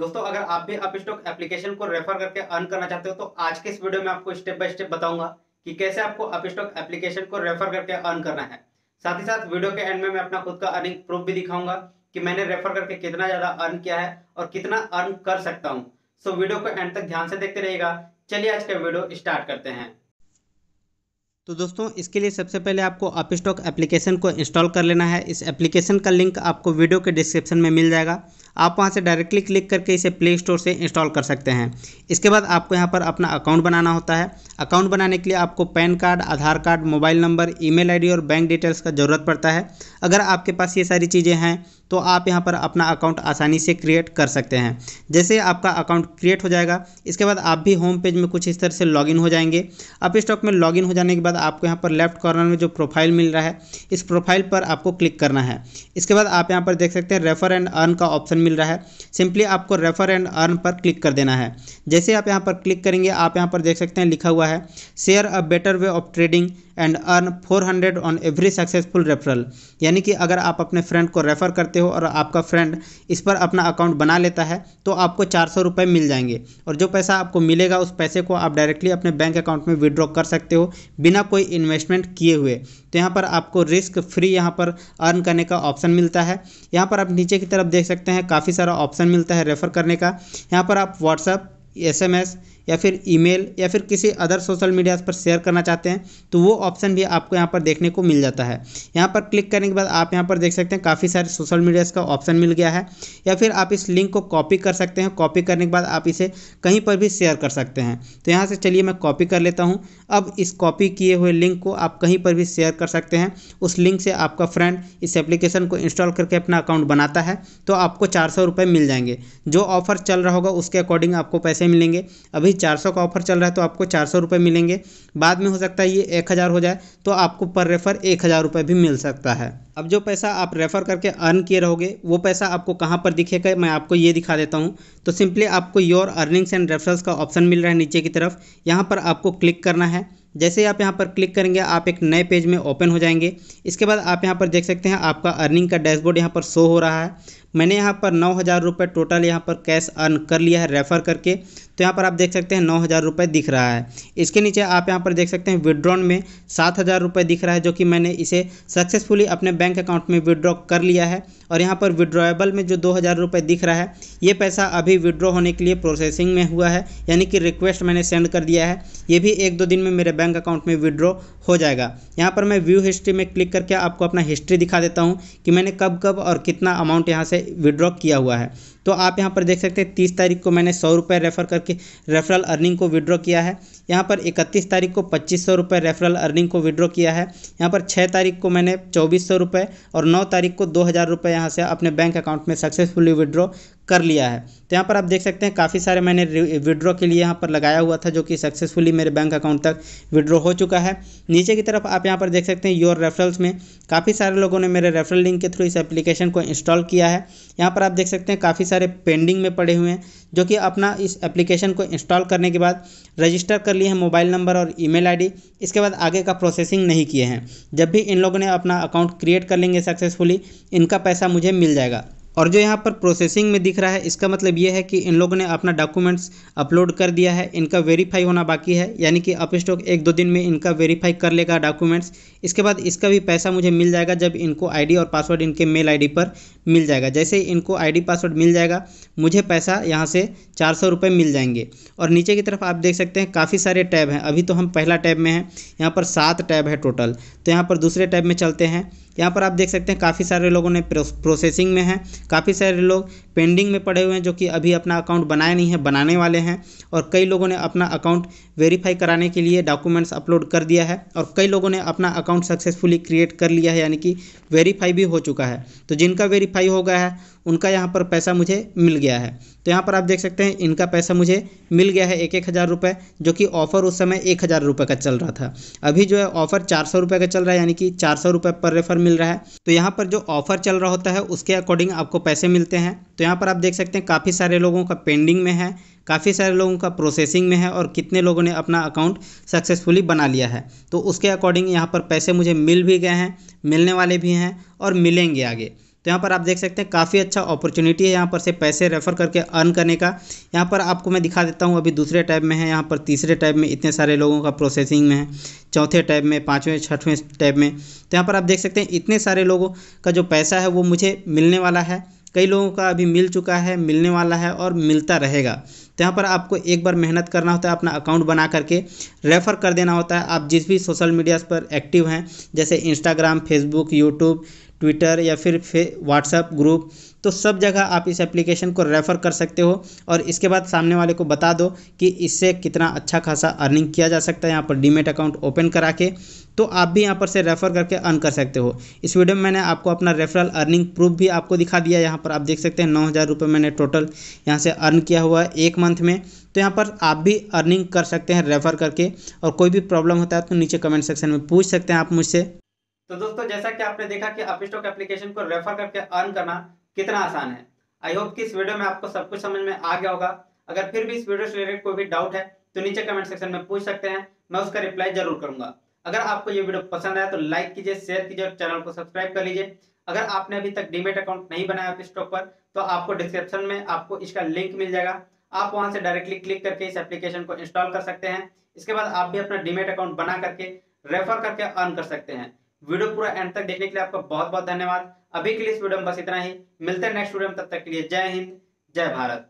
दोस्तों अगर आप भी अपस्टॉक स्टॉक एप्लीकेशन को रेफर करके अर्न करना चाहते हो तो आज के इस वीडियो में आपको स्टेप बाय स्टेप बताऊंगा कि कैसे आपको अपस्टॉक स्टॉक एप्लीकेशन को रेफर करके अर्न करना है साथ ही साथ वीडियो के एंड में मैं अपना खुद का अर्निंग प्रूफ भी दिखाऊंगा कि मैंने रेफर करके कितना ज्यादा अर्न किया है और कितना अर्न कर सकता हूँ सो वीडियो को एंड तक ध्यान से देखते रहेगा चलिए आज का वीडियो स्टार्ट करते हैं तो दोस्तों इसके लिए सबसे पहले आपको अपस्टॉक स्टॉक एप्लीकेशन को इंस्टॉल कर लेना है इस एप्लीकेशन का लिंक आपको वीडियो के डिस्क्रिप्शन में मिल जाएगा आप वहां से डायरेक्टली क्लिक करके इसे प्ले स्टोर से इंस्टॉल कर सकते हैं इसके बाद आपको यहां पर अपना अकाउंट बनाना होता है अकाउंट बनाने के लिए आपको PAN card Aadhaar card mobile number email ID और बैंक डिटेल्स का ज़रूरत पड़ता है अगर आपके पास ये सारी चीज़ें हैं तो आप यहाँ पर अपना अकाउंट आसानी से क्रिएट कर सकते हैं जैसे आपका अकाउंट क्रिएट हो जाएगा इसके बाद आप भी होम पेज में कुछ इस तरह से लॉगिन हो जाएंगे अप स्टॉक में लॉगिन हो जाने के बाद आपको यहाँ पर लेफ्ट कॉर्नर में जो प्रोफाइल मिल रहा है इस प्रोफाइल पर आपको क्लिक करना है इसके बाद आप यहाँ पर देख सकते हैं रेफर एंड अर्न का ऑप्शन मिल रहा है सिंपली आपको रेफर एंड अर्न पर क्लिक कर देना है जैसे आप यहाँ पर क्लिक करेंगे आप यहाँ पर देख सकते हैं लिखा हुआ है share a better way of trading and earn 400 on every successful referral यानी कि अगर आप अपने फ्रेंड को रेफ़र करते हो और आपका फ्रेंड इस पर अपना अकाउंट बना लेता है तो आपको चार सौ रुपये मिल जाएंगे और जो पैसा आपको मिलेगा उस पैसे को आप डायरेक्टली अपने बैंक अकाउंट में विड्रॉ कर सकते हो बिना कोई इन्वेस्टमेंट किए हुए तो यहाँ पर आपको रिस्क फ्री यहाँ पर अर्न करने का ऑप्शन मिलता है यहाँ पर आप नीचे की तरफ देख सकते हैं काफ़ी सारा ऑप्शन मिलता है रेफ़र करने का यहाँ पर आप व्हाट्सअप एस या फिर ईमेल या फिर किसी अदर सोशल मीडिया पर शेयर करना चाहते हैं तो वो ऑप्शन भी आपको यहाँ पर देखने को मिल जाता है यहाँ पर क्लिक करने के बाद आप यहाँ पर देख सकते हैं काफ़ी सारे सोशल मीडियाज़ का ऑप्शन मिल गया है या फिर आप इस लिंक को कॉपी कर सकते हैं कॉपी करने के बाद आप इसे कहीं पर भी शेयर कर सकते हैं तो यहाँ से चलिए मैं कॉपी कर लेता हूँ अब इस कॉपी किए हुए लिंक को आप कहीं पर भी शेयर कर सकते हैं उस लिंक से आपका फ्रेंड इस एप्लीकेशन को इंस्टॉल करके अपना अकाउंट बनाता है तो आपको चार सौ रुपये मिल जाएंगे जो ऑफ़र चल रहा होगा उसके अकॉर्डिंग आपको पैसे मिलेंगे अभी चार सौ का ऑफ़र चल रहा है तो आपको चार सौ रुपये मिलेंगे बाद में हो सकता है ये एक हज़ार हो जाए तो आपको पर रेफ़र एक हज़ार रुपये भी मिल सकता है अब जो पैसा आप रेफ़र करके अर्न किए रहोगे वो पैसा आपको कहाँ पर दिखेगा मैं आपको ये दिखा देता हूँ तो सिंपली आपको योर अर्निंग्स एंड रेफरल्स का ऑप्शन मिल रहा है नीचे की तरफ यहाँ पर आपको क्लिक करना है जैसे ही आप यहाँ पर क्लिक करेंगे आप एक नए पेज में ओपन हो जाएंगे इसके बाद आप यहाँ पर देख सकते हैं आपका अर्निंग का डैशबोर्ड यहाँ पर शो हो रहा है मैंने यहाँ पर नौ हज़ार रुपये टोटल यहाँ पर कैश अर्न कर लिया है रेफ़र करके तो यहाँ पर आप देख सकते हैं नौ हज़ार रुपये दिख रहा है इसके नीचे आप यहाँ पर देख सकते हैं विड्रॉन में सात हज़ार रुपये दिख रहा है जो कि मैंने इसे सक्सेसफुली अपने बैंक अकाउंट में विड्रॉ कर लिया है और यहाँ पर विड्रॉएबल में जो दो हज़ार रुपये दिख रहा है ये पैसा अभी विड्रॉ होने के लिए प्रोसेसिंग में हुआ है यानी कि रिक्वेस्ट मैंने सेंड कर दिया है ये भी एक दो दिन में मेरे बैंक अकाउंट में विड्रॉ हो जाएगा यहाँ पर मैं व्यू हिस्ट्री में क्लिक करके आपको अपना हिस्ट्री दिखा देता हूँ कि मैंने कब कब और कितना अमाउंट यहाँ से विड्रॉ किया हुआ है तो आप यहाँ पर देख सकते हैं तीस तारीख को मैंने सौ रुपये रेफर करके रेफरल अर्निंग को विड्रॉ किया है यहाँ पर इकतीस तारीख को पच्चीस सौ रुपये रेफरल अर्निंग को विड्रॉ किया है यहाँ पर छः तारीख को मैंने चौबीस सौ रुपये और नौ तारीख को दो हज़ार रुपये यहाँ से अपने बैंक अकाउंट में सक्सेसफुली विड्रॉ कर लिया है तो यहाँ पर आप देख सकते हैं काफ़ी सारे मैंने विड्रॉ के लिए यहाँ पर लगाया हुआ था जो कि सक्सेसफुली मेरे बैंक अकाउंट तक विड्रॉ हो चुका है नीचे की तरफ आप यहाँ पर देख सकते हैं योर रेफरल्स में काफ़ी सारे लोगों ने मेरे रेफरल लिंक के थ्रू इस एप्लीकेशन को इंस्टॉल किया है यहाँ पर आप देख सकते हैं काफ़ी सारे पेंडिंग में पड़े हुए हैं जो कि अपना इस एप्लीकेशन को इंस्टॉल करने के बाद रजिस्टर कर लिए हैं मोबाइल नंबर और ई मेल इसके बाद आगे का प्रोसेसिंग नहीं किए हैं जब भी इन लोगों ने अपना अकाउंट क्रिएट कर लेंगे सक्सेसफुली इनका पैसा मुझे मिल जाएगा और जो यहाँ पर प्रोसेसिंग में दिख रहा है इसका मतलब ये है कि इन लोगों ने अपना डॉक्यूमेंट्स अपलोड कर दिया है इनका वेरीफाई होना बाकी है यानी कि अप स्टॉक एक दो दिन में इनका वेरीफाई कर लेगा डॉक्यूमेंट्स इसके बाद इसका भी पैसा मुझे मिल जाएगा जब इनको आईडी और पासवर्ड इनके मेल आई पर मिल जाएगा जैसे इनको आई पासवर्ड मिल जाएगा मुझे पैसा यहाँ से चार सौ रुपये मिल जाएंगे और नीचे की तरफ आप देख सकते हैं काफ़ी सारे टैब हैं अभी तो हम पहला टैब में हैं यहाँ पर सात टैब है टोटल तो यहाँ पर दूसरे टैब में चलते हैं यहाँ पर आप देख सकते हैं काफ़ी सारे लोगों ने प्रोसेसिंग में हैं काफ़ी सारे लोग पेंडिंग में पड़े हुए हैं जो कि अभी अपना अकाउंट बनाया नहीं है बनाने वाले हैं और कई लोगों ने अपना अकाउंट वेरीफाई कराने के लिए डॉक्यूमेंट्स अपलोड कर दिया है और कई लोगों ने अपना अकाउंट सक्सेसफुली क्रिएट कर लिया है यानी कि वेरीफाई भी हो चुका है तो जिनका वेरीफाई हो गया है उनका यहाँ पर पैसा मुझे मिल गया है तो यहाँ पर आप देख सकते हैं इनका पैसा मुझे मिल गया है एक एक हज़ार रुपये जो कि ऑफ़र उस समय एक हज़ार रुपये का चल रहा था अभी जो है ऑफ़र चार सौ रुपये का चल रहा है यानी कि चार सौ रुपये पर रेफर मिल रहा है तो यहाँ पर जो ऑफ़र चल रहा होता है उसके अकॉर्डिंग आपको पैसे मिलते हैं तो यहाँ पर आप देख सकते हैं काफ़ी सारे लोगों का पेंडिंग में है काफ़ी सारे लोगों का प्रोसेसिंग में है और कितने लोगों ने अपना अकाउंट सक्सेसफुली बना लिया है तो उसके अकॉर्डिंग यहाँ पर पैसे मुझे मिल भी गए हैं मिलने वाले भी हैं और मिलेंगे आगे तो यहाँ पर आप देख सकते हैं काफ़ी अच्छा अपॉर्चुनिटी है यहाँ पर से पैसे रेफर करके अर्न करने का यहाँ पर आपको मैं दिखा देता हूँ अभी दूसरे टाइप में है यहाँ पर तीसरे टाइप में इतने सारे लोगों का प्रोसेसिंग में है चौथे टाइप में पाँचवें छठवें टाइप में तो यहाँ पर आप देख सकते हैं इतने सारे लोगों का जो पैसा है वो मुझे मिलने वाला है कई लोगों का अभी मिल चुका है मिलने वाला है और मिलता रहेगा तो यहाँ पर आपको एक बार मेहनत करना होता है अपना अकाउंट बना करके रेफ़र कर देना होता है आप जिस भी सोशल मीडियाज़ पर एक्टिव हैं जैसे इंस्टाग्राम फेसबुक यूट्यूब ट्विटर या फिर फे व्हाट्सएप ग्रुप तो सब जगह आप इस एप्लीकेशन को रेफ़र कर सकते हो और इसके बाद सामने वाले को बता दो कि इससे कितना अच्छा खासा अर्निंग किया जा सकता है यहाँ पर डीमेट अकाउंट ओपन करा के तो आप भी यहाँ पर से रेफ़र करके अर्न कर सकते हो इस वीडियो में मैंने आपको अपना रेफरल अर्निंग प्रूफ भी आपको दिखा दिया यहाँ पर आप देख सकते हैं नौ हज़ार रुपये मैंने टोटल यहाँ से अर्न किया हुआ है एक मंथ में तो यहाँ पर आप भी अर्निंग कर सकते हैं रेफ़र करके और कोई भी प्रॉब्लम होता है तो नीचे कमेंट सेक्शन में पूछ सकते हैं आप मुझसे तो दोस्तों जैसा कि आपने देखा कि अप स्टॉक एप्लीकेशन को रेफर करके अर्न करना कितना आसान है आई होप कि इस वीडियो में आपको सब कुछ समझ में आ गया होगा अगर फिर भी इस वीडियो से रिलेटेड कोई भी डाउट है तो नीचे कमेंट सेक्शन में पूछ सकते हैं मैं उसका रिप्लाई जरूर करूंगा अगर आपको ये वीडियो पसंद आया तो लाइक कीजिए शेयर कीजिए और चैनल को सब्सक्राइब कर लीजिए अगर आपने अभी तक डीमेट अकाउंट नहीं बनाया आप स्टॉक पर तो आपको डिस्क्रिप्शन में आपको इसका लिंक मिल जाएगा आप वहां से डायरेक्टली क्लिक करके इस एप्लीकेशन को इंस्टॉल कर सकते हैं इसके बाद आप भी अपना डीमेट अकाउंट बना करके रेफर करके अर्न कर सकते हैं वीडियो पूरा एंड तक देखने के लिए आपका बहुत बहुत धन्यवाद अभी के लिए इस वीडियो में बस इतना ही मिलते हैं नेक्स्ट वीडियो में तब तक के लिए जय हिंद जय भारत